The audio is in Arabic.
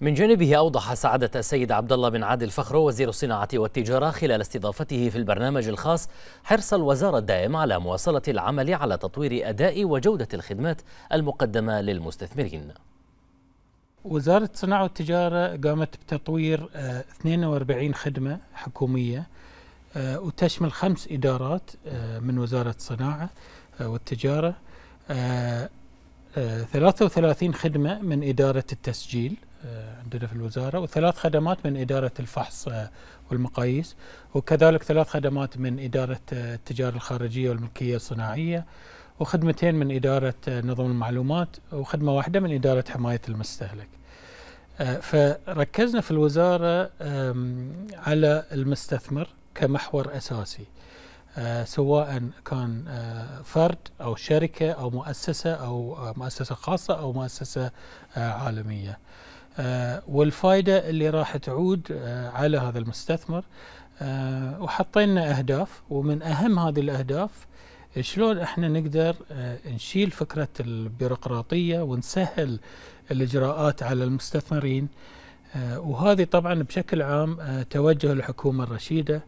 من جانبه أوضح سعادة السيد عبد الله بن عادل فخرو وزير الصناعة والتجارة خلال استضافته في البرنامج الخاص حرص الوزارة الدائم على مواصلة العمل على تطوير أداء وجودة الخدمات المقدمة للمستثمرين. وزارة الصناعة والتجارة قامت بتطوير 42 آه، خدمة حكومية آه، وتشمل خمس إدارات آه، من وزارة الصناعة والتجارة 33 خدمة من إدارة التسجيل آه، عندنا في الوزارة وثلاث خدمات من إدارة الفحص آه، والمقاييس وكذلك ثلاث خدمات من إدارة آه، التجارة الخارجية والملكية الصناعية وخدمتين من إدارة نظم المعلومات وخدمة واحدة من إدارة حماية المستهلك فركزنا في الوزارة على المستثمر كمحور أساسي سواء كان فرد أو شركة أو مؤسسة أو مؤسسة خاصة أو مؤسسة عالمية آه، والفائدة اللي راح تعود آه، على هذا المستثمر آه، وحطينا أهداف ومن أهم هذه الأهداف شلون احنا نقدر نشيل فكرة البيروقراطية ونسهل الإجراءات على المستثمرين وهذه طبعا بشكل عام توجه الحكومة الرشيدة